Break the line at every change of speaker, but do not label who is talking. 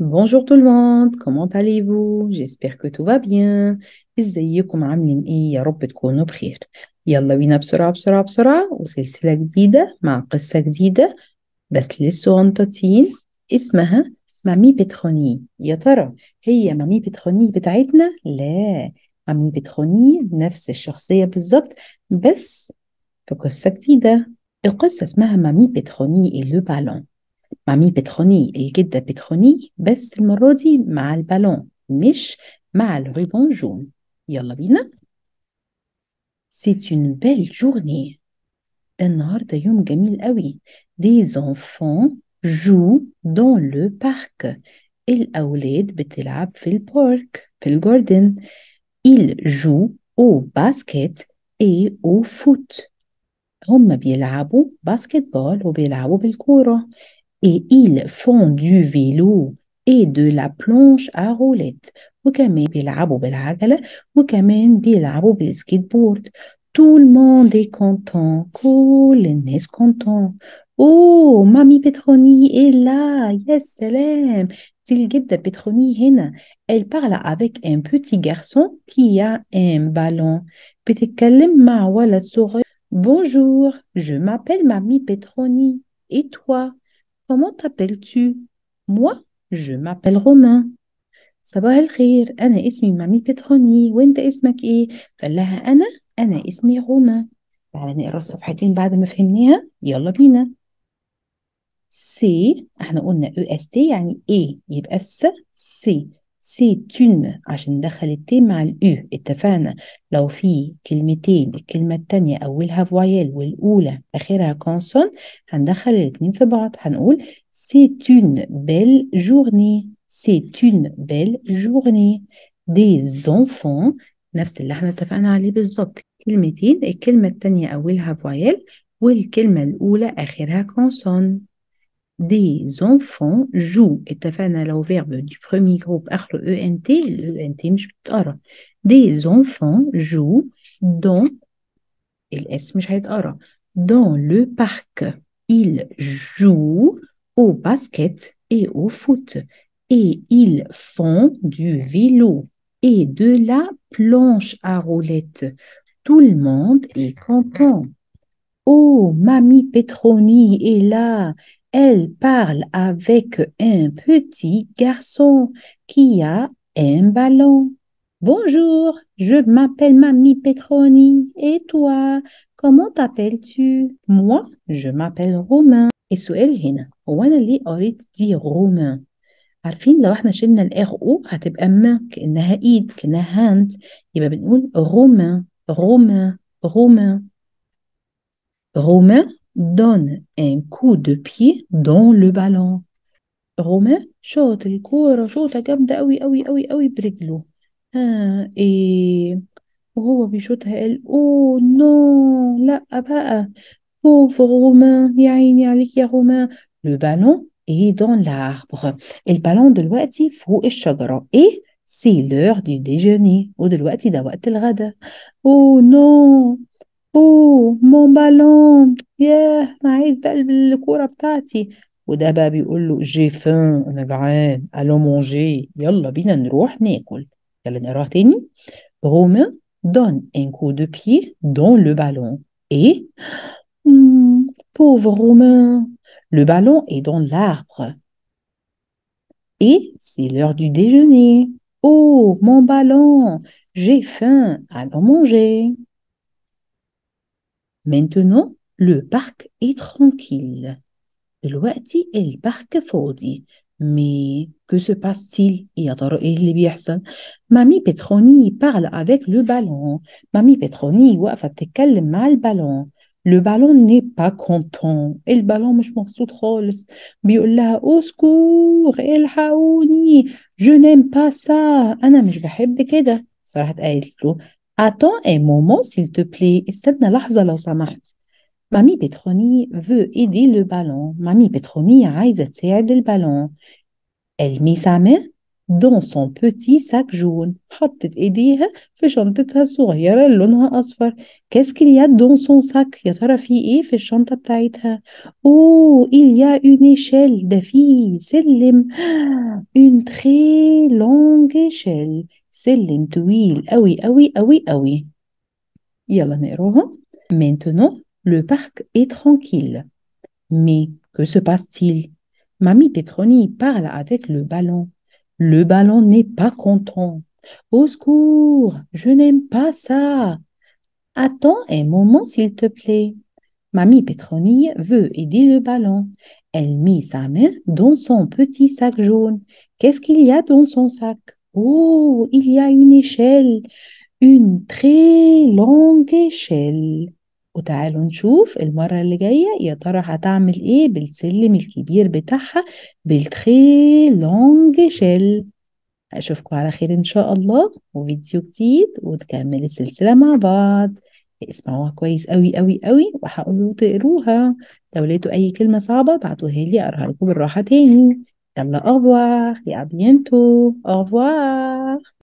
Bonjour tout le monde, comment allez-vous? J'espère que tout va bien. ازيكم عاملين ايه؟ يا رب تكونوا بخير. يلا بينا بسرعة بسرعة بسرعة وسلسلة جديدة مع قصة جديدة بس لسه هنطتين اسمها مامي بتخوني يا ترى هي مامي بتخوني بتاعتنا؟ لا مامي بتخوني نفس الشخصية بالظبط بس في قصة جديدة القصة اسمها مامي بتخوني لو بالون مامي بتخوني الجدة بتخوني بس المرة دي مع البالون مش مع الريبون جون يلا بينا C'est une belle journée. النهاردة يوم جميل قوي. Des enfants jouent dans le parc. الأولاد بتلعب في البارك في الجاردن. Ils jouent au basket et au foot. هم بيلعبوا باسكت بول وبيلعبوا بالكورة. et ils font du vélo et de la planche à roulettes Tout le monde est content. content. Oh, mamie Petroni est là. Yes, salam. elle. Petroni Elle parle avec un petit garçon qui a un ballon. Bonjour, je m'appelle mamie Petroni. Et toi? Comment t'appelles-tu Moi, je m'appelle Romain. صباح الخير أنا اسمي مامي بتروني وأنت اسمك إيه؟ فقال لها أنا أنا اسمي روما تعالى نقرا الصفحتين بعد ما فهمناها يلا بينا سي احنا قلنا او اس تي يعني ايه يبقى الس سي سي تون عشان ندخل التي مع الأو اتفقنا لو في كلمتين الكلمة التانية أولها فوايل والأولى آخرها كونسون هندخل الاتنين في بعض هنقول سي تون بيل جورني سي تون بيل جورني دي زونفون نفس اللي احنا اتفقنا عليه بالظبط كلمتين الكلمة التانية أولها فوايل والكلمة الأولى آخرها كونسون des enfants jouent verbe du premier groupe e, Le ENT des enfants jouent dans dans le parc ils jouent au basket et au foot et ils font du vélo et de la planche à roulettes tout le monde est content oh mamie Petroni est là elle parle avec un petit garçon qui a un ballon. Bonjour, je m'appelle Mamie Petroni. Et toi, comment t'appelles-tu Moi, je m'appelle Romain. Et سؤال هنا, وانا لي اريد دي رومان. عارفين لو احنا شلنا الار او هتبقى ما كانها ايد كانها هاند يبقى بنقول Romain, Romain. Romain. Romain. Donne un coup de pied dans le ballon. Romain, shot le cou, chote la gamme de ah oui, ah oui, ah oui, oui, hein, oui, briglo. Et. Oh, non! Là, là, là, là. Pauvre Romain, il y a un nom Romain. Le ballon est dans l'arbre. Et le ballon de l'ouati, fou et chagrin. Et c'est l'heure du déjeuner. Ou de l'ouati, d'avoir tel radin. Oh, non! Oh, mon ballon انا عايز بقى belle بتاعتي وده بقى بيقول له جي فان انا جعان الو يلا بينا نروح ناكل نقراها تاني donne un coup de pied dans le ballon et hmm، pauvre Romain le ballon est dans l'arbre et c'est l'heure du déjeuner oh mon ballon j'ai faim allons manger Maintenant, le parc est tranquille. دلوقتي البارك فاضي Mais que se passe-t-il Mami Petroni parle avec le ballon. Mami Petroni le ballon. Le ballon n'est pas content. Et le ballon مش مبسوط خالص. au secours Je n'aime pas ça. Attends un moment, s'il te plaît. minute, s'il Mamie Petroni veut aider le ballon. Mamie Petroni عايزة le ballon. Elle met sa main dans son petit sac jaune. Hein? Qu'est-ce qu'il y a dans son sac? Hein? Oh, il y a une échelle. de fille. Ah, une très longue échelle ah oui, ah oui, ah oui. يلا ah oui. Maintenant, le parc est tranquille. Mais que se passe-t-il Mamie Petronille parle avec le ballon. Le ballon n'est pas content. Au secours, je n'aime pas ça. Attends un moment, s'il te plaît. Mamie Petronille veut aider le ballon. Elle met sa main dans son petit sac jaune. Qu'est-ce qu'il y a dans son sac Oh, il y a une échelle, une très longue échelle. وتعالوا نشوف المرة اللي جاية يا ترى هتعمل ايه بالسلم الكبير بتاعها بالتخي لونج شيل أشوفكم على خير إن شاء الله وفيديو جديد وتكمل السلسلة مع بعض اسمعوها كويس قوي قوي قوي وهقولوا تقروها لو لقيتوا أي كلمة صعبة بعتوها لي أقراها لكم بالراحة تاني au revoir et à bientôt. Au revoir.